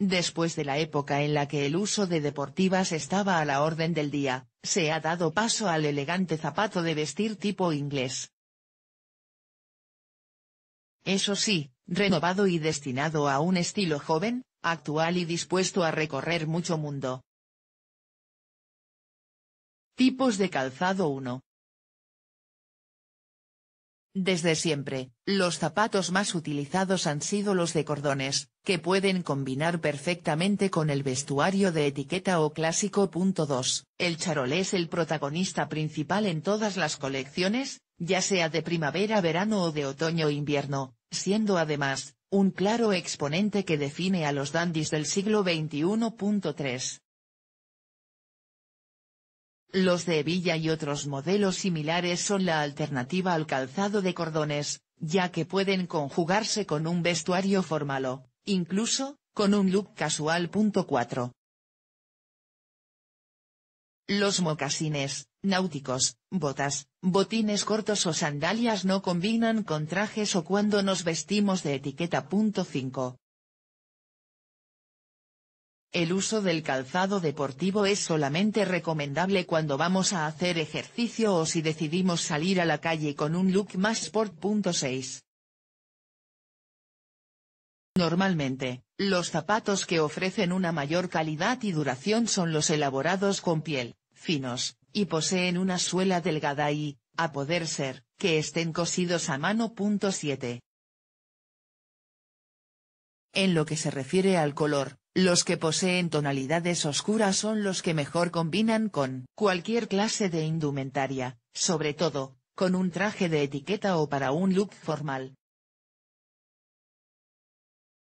Después de la época en la que el uso de deportivas estaba a la orden del día, se ha dado paso al elegante zapato de vestir tipo inglés. Eso sí, renovado y destinado a un estilo joven, actual y dispuesto a recorrer mucho mundo. Tipos de calzado 1. Desde siempre, los zapatos más utilizados han sido los de cordones, que pueden combinar perfectamente con el vestuario de etiqueta o clásico. El charol es el protagonista principal en todas las colecciones, ya sea de primavera, verano o de otoño invierno, siendo además, un claro exponente que define a los dandies del siglo XXI.3. Los de hebilla y otros modelos similares son la alternativa al calzado de cordones, ya que pueden conjugarse con un vestuario formal o, incluso, con un look casual. Los mocasines, náuticos, botas, botines cortos o sandalias no combinan con trajes o cuando nos vestimos de etiqueta. 5. El uso del calzado deportivo es solamente recomendable cuando vamos a hacer ejercicio o si decidimos salir a la calle con un look más sport.6. Normalmente, los zapatos que ofrecen una mayor calidad y duración son los elaborados con piel, finos, y poseen una suela delgada y, a poder ser, que estén cosidos a mano. 7. En lo que se refiere al color, los que poseen tonalidades oscuras son los que mejor combinan con cualquier clase de indumentaria, sobre todo, con un traje de etiqueta o para un look formal.